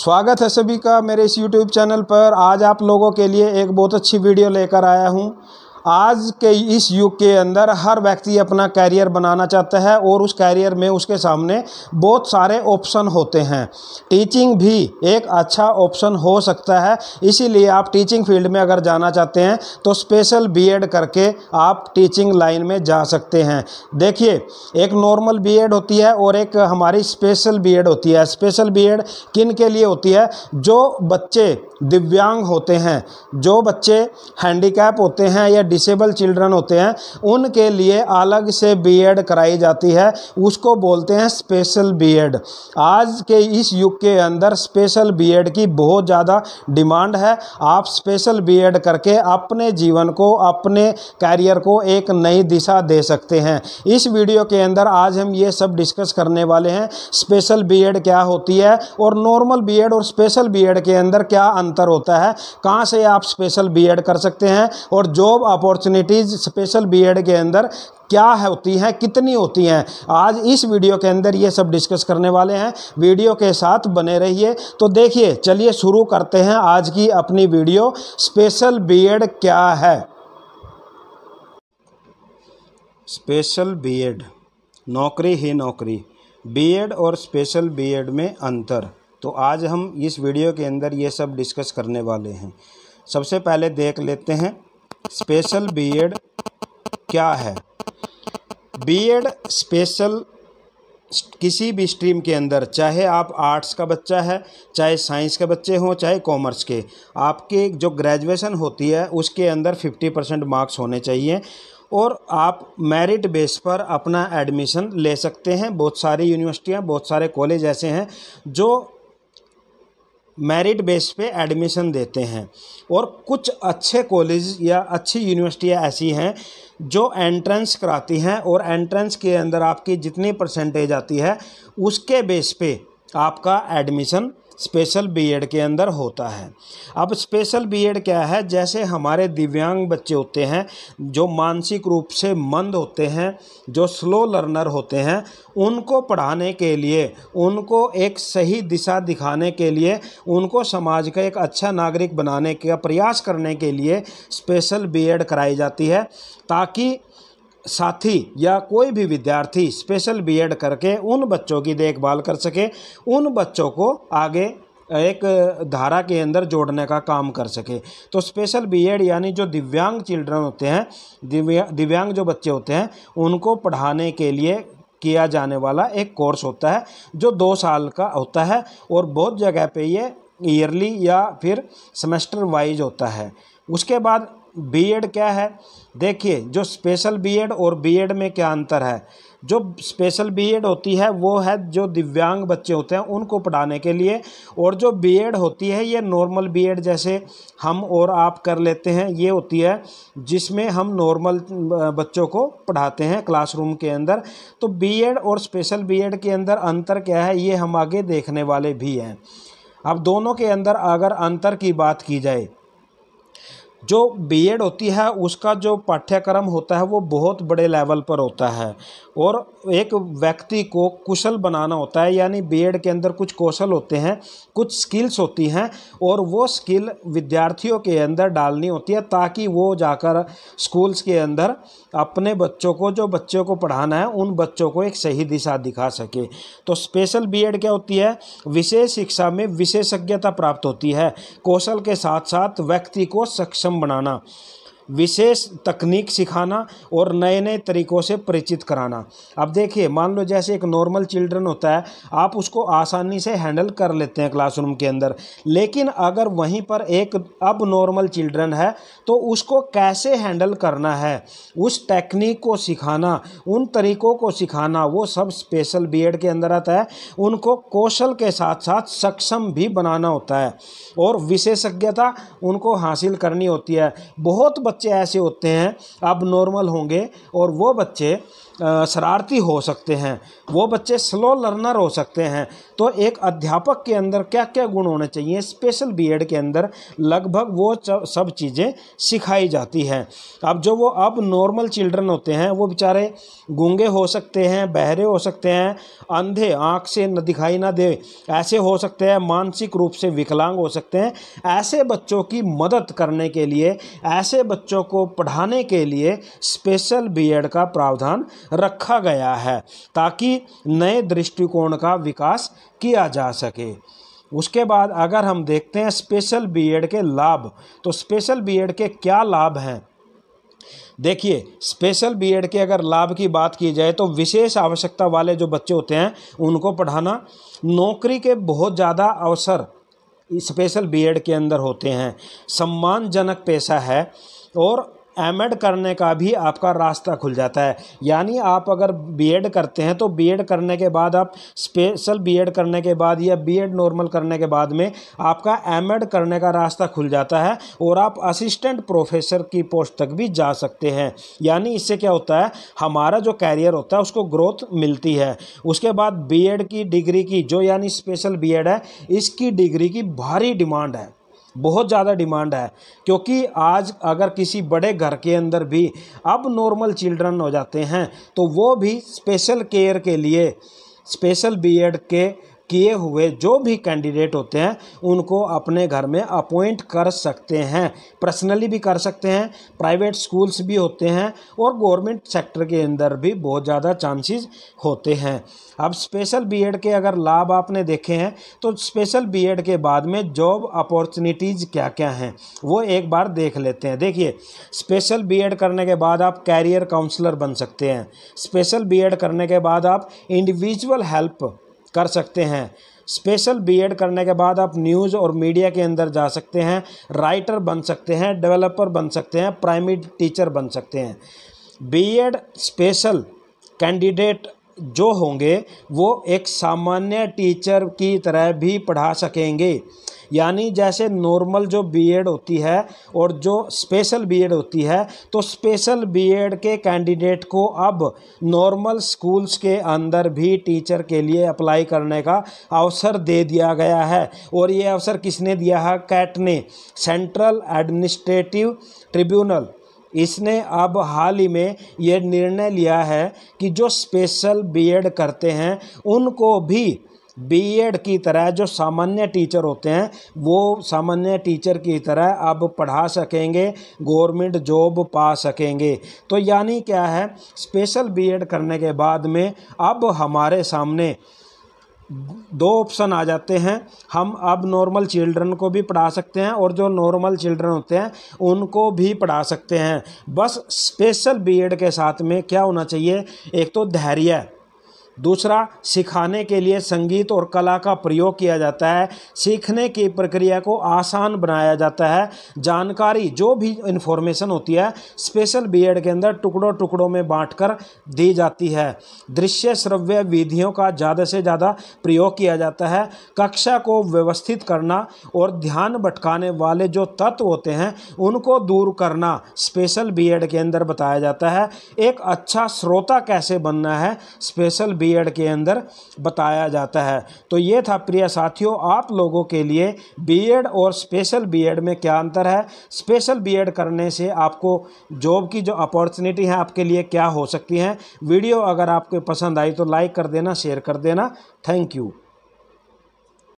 स्वागत है सभी का मेरे इस यूट्यूब चैनल पर आज आप लोगों के लिए एक बहुत अच्छी वीडियो लेकर आया हूँ आज के इस युग के अंदर हर व्यक्ति अपना कैरियर बनाना चाहता है और उस कैरियर में उसके सामने बहुत सारे ऑप्शन होते हैं टीचिंग भी एक अच्छा ऑप्शन हो सकता है इसीलिए आप टीचिंग फील्ड में अगर जाना चाहते हैं तो स्पेशल बीएड करके आप टीचिंग लाइन में जा सकते हैं देखिए एक नॉर्मल बी होती है और एक हमारी स्पेशल बी होती है स्पेशल बी किन के लिए होती है जो बच्चे दिव्यांग होते हैं जो बच्चे हैंडीकैप होते हैं या डिसेबल चिल्ड्रन होते हैं उनके लिए अलग से बीएड कराई जाती है उसको बोलते हैं स्पेशल बीएड आज के इस युग के अंदर स्पेशल बीएड की बहुत ज़्यादा डिमांड है आप स्पेशल बीएड करके अपने जीवन को अपने कैरियर को एक नई दिशा दे सकते हैं इस वीडियो के अंदर आज हम ये सब डिस्कस करने वाले हैं स्पेशल एड क्या होती है और नॉर्मल एड और स्पेशल एड के अंदर क्या अंतर होता है कहाँ से आप स्पेशल एड कर सकते हैं और जॉब अपॉर्चुनिटीज़ स्पेशल बीएड के अंदर क्या है होती हैं कितनी होती हैं आज इस वीडियो के अंदर ये सब डिस्कस करने वाले हैं वीडियो के साथ बने रहिए तो देखिए चलिए शुरू करते हैं आज की अपनी वीडियो स्पेशल बी क्या है स्पेशल बीएड नौकरी ही नौकरी बीएड और स्पेशल बीएड में अंतर तो आज हम इस वीडियो के अंदर ये सब डिस्कस करने वाले हैं सबसे पहले देख लेते हैं स्पेशल बीएड क्या है बीएड स्पेशल किसी भी स्ट्रीम के अंदर चाहे आप आर्ट्स का बच्चा है चाहे साइंस के बच्चे हों चाहे कॉमर्स के आपके जो ग्रेजुएशन होती है उसके अंदर फिफ्टी परसेंट मार्क्स होने चाहिए और आप मेरिट बेस पर अपना एडमिशन ले सकते हैं बहुत सारी यूनिवर्सिटियां बहुत सारे कॉलेज ऐसे हैं जो मेरिट बेस पे एडमिशन देते हैं और कुछ अच्छे कॉलेज या अच्छी यूनिवर्सिटियाँ ऐसी हैं जो एंट्रेंस कराती हैं और एंट्रेंस के अंदर आपकी जितनी परसेंटेज आती है उसके बेस पे आपका एडमिशन स्पेशल बीएड के अंदर होता है अब स्पेशल बीएड क्या है जैसे हमारे दिव्यांग बच्चे होते हैं जो मानसिक रूप से मंद होते हैं जो स्लो लर्नर होते हैं उनको पढ़ाने के लिए उनको एक सही दिशा दिखाने के लिए उनको समाज का एक अच्छा नागरिक बनाने का प्रयास करने के लिए स्पेशल बीएड कराई जाती है ताकि साथी या कोई भी विद्यार्थी स्पेशल बीएड करके उन बच्चों की देखभाल कर सके उन बच्चों को आगे एक धारा के अंदर जोड़ने का काम कर सके तो स्पेशल बीएड यानी जो दिव्यांग चिल्ड्रन होते हैं दिव्या दिव्यांग जो बच्चे होते हैं उनको पढ़ाने के लिए किया जाने वाला एक कोर्स होता है जो दो साल का होता है और बहुत जगह पे ये ईयरली या फिर सेमेस्टर वाइज होता है उसके बाद बीएड क्या है देखिए जो स्पेशल बीएड और बीएड में क्या अंतर है जो स्पेशल बीएड होती है वो है जो दिव्यांग बच्चे होते हैं उनको पढ़ाने के लिए और जो बीएड होती है ये नॉर्मल बीएड जैसे हम और आप कर लेते हैं ये होती है जिसमें हम नॉर्मल बच्चों को पढ़ाते हैं क्लासरूम के अंदर तो बीएड और स्पेशल बीएड के अंदर अंतर क्या है ये हम आगे देखने वाले भी हैं अब दोनों के अंदर अगर अंतर की बात की जाए जो बीएड होती है उसका जो पाठ्यक्रम होता है वो बहुत बड़े लेवल पर होता है और एक व्यक्ति को कुशल बनाना होता है यानी बीएड के अंदर कुछ कौशल होते हैं कुछ स्किल्स होती हैं और वो स्किल विद्यार्थियों के अंदर डालनी होती है ताकि वो जाकर स्कूल्स के अंदर अपने बच्चों को जो बच्चों को पढ़ाना है उन बच्चों को एक सही दिशा दिखा सके तो स्पेशल एड क्या होती है विशेष शिक्षा में विशेषज्ञता प्राप्त होती है कौशल के साथ साथ व्यक्ति को सक्षम सिस्टम बनाना विशेष तकनीक सिखाना और नए नए तरीक़ों से परिचित कराना अब देखिए मान लो जैसे एक नॉर्मल चिल्ड्रन होता है आप उसको आसानी से हैंडल कर लेते हैं क्लासरूम के अंदर लेकिन अगर वहीं पर एक अब नॉर्मल चिल्ड्रन है तो उसको कैसे हैंडल करना है उस टेक्निक को सिखाना उन तरीक़ों को सिखाना वो सब स्पेशल बी के अंदर आता है उनको कौशल के साथ साथ सक्षम भी बनाना होता है और विशेषज्ञता उनको हासिल करनी होती है बहुत बच्चे ऐसे होते हैं अब नॉर्मल होंगे और वो बच्चे शरारती हो सकते हैं वो बच्चे स्लो लर्नर हो सकते हैं तो एक अध्यापक के अंदर क्या क्या गुण होने चाहिए स्पेशल बीएड के अंदर लगभग वो सब चीज़ें सिखाई जाती हैं अब जो वो अब नॉर्मल चिल्ड्रन होते हैं वो बेचारे गूंगे हो सकते हैं बहरे हो सकते हैं अंधे आँख से न दिखाई ना दे ऐसे हो सकते हैं मानसिक रूप से विकलांग हो सकते हैं ऐसे बच्चों की मदद करने के लिए ऐसे बच्चों बच्चों को पढ़ाने के लिए स्पेशल बीएड का प्रावधान रखा गया है ताकि नए दृष्टिकोण का विकास किया जा सके उसके बाद अगर हम देखते हैं स्पेशल बीएड के लाभ तो स्पेशल बीएड के क्या लाभ हैं देखिए स्पेशल बीएड के अगर लाभ की बात की जाए तो विशेष आवश्यकता वाले जो बच्चे होते हैं उनको पढ़ाना नौकरी के बहुत ज़्यादा अवसर स्पेशल बीएड के अंदर होते हैं सम्मानजनक पेशा है और एम करने का भी आपका रास्ता खुल जाता है यानी आप अगर बीएड करते हैं तो बीएड करने के बाद आप स्पेशल बीएड करने के बाद या बीएड नॉर्मल करने के बाद में आपका एम करने का रास्ता खुल जाता है और आप असिस्टेंट प्रोफेसर की पोस्ट तक भी जा सकते हैं यानी इससे क्या होता है हमारा जो कैरियर होता है उसको ग्रोथ मिलती है उसके बाद बी की डिग्री की जो यानी स्पेशल बी है इसकी डिग्री की भारी डिमांड है बहुत ज़्यादा डिमांड है क्योंकि आज अगर किसी बड़े घर के अंदर भी अब नॉर्मल चिल्ड्रन हो जाते हैं तो वो भी स्पेशल केयर के लिए स्पेशल बीएड के किए हुए जो भी कैंडिडेट होते हैं उनको अपने घर में अपॉइंट कर सकते हैं पर्सनली भी कर सकते हैं प्राइवेट स्कूल्स भी होते हैं और गवर्नमेंट सेक्टर के अंदर भी बहुत ज़्यादा चांसेस होते हैं अब स्पेशल बीएड के अगर लाभ आपने देखे हैं तो स्पेशल बीएड के बाद में जॉब अपॉर्चुनिटीज़ क्या क्या हैं वो एक बार देख लेते हैं देखिए स्पेशल बीएड करने के बाद आप कैरियर काउंसलर बन सकते हैं स्पेशल बीएड करने के बाद आप इंडिविजुअल हेल्प कर सकते हैं स्पेशल बीएड करने के बाद आप न्यूज़ और मीडिया के अंदर जा सकते हैं राइटर बन सकते हैं डेवलपर बन सकते हैं प्राइमरी टीचर बन सकते हैं बीएड स्पेशल कैंडिडेट जो होंगे वो एक सामान्य टीचर की तरह भी पढ़ा सकेंगे यानी जैसे नॉर्मल जो बीएड होती है और जो स्पेशल बीएड होती है तो स्पेशल बीएड के कैंडिडेट को अब नॉर्मल स्कूल्स के अंदर भी टीचर के लिए अप्लाई करने का अवसर दे दिया गया है और ये अवसर किसने दिया है कैट ने सेंट्रल एडमिनिस्ट्रेटिव ट्रिब्यूनल इसने अब हाल ही में ये निर्णय लिया है कि जो स्पेशल बीएड करते हैं उनको भी बीएड की तरह जो सामान्य टीचर होते हैं वो सामान्य टीचर की तरह अब पढ़ा सकेंगे गवर्नमेंट जॉब पा सकेंगे तो यानी क्या है स्पेशल बीएड करने के बाद में अब हमारे सामने दो ऑप्शन आ जाते हैं हम अब नॉर्मल चिल्ड्रन को भी पढ़ा सकते हैं और जो नॉर्मल चिल्ड्रन होते हैं उनको भी पढ़ा सकते हैं बस स्पेशल बीएड के साथ में क्या होना चाहिए एक तो धैर्य दूसरा सिखाने के लिए संगीत और कला का प्रयोग किया जाता है सीखने की प्रक्रिया को आसान बनाया जाता है जानकारी जो भी इन्फॉर्मेशन होती है स्पेशल बीएड के अंदर टुकड़ों टुकड़ों में बांटकर दी जाती है दृश्य श्रव्य विधियों का ज़्यादा से ज़्यादा प्रयोग किया जाता है कक्षा को व्यवस्थित करना और ध्यान भटकाने वाले जो तत्व होते हैं उनको दूर करना स्पेशल बी के अंदर बताया जाता है एक अच्छा श्रोता कैसे बनना है स्पेशल बीएड के अंदर बताया जाता है तो ये था प्रिय साथियों आप लोगों के लिए बीएड और स्पेशल बीएड में क्या अंतर है स्पेशल बीएड करने से आपको जॉब की जो अपॉर्चुनिटी है आपके लिए क्या हो सकती है वीडियो अगर आपको पसंद आई तो लाइक कर देना शेयर कर देना थैंक यू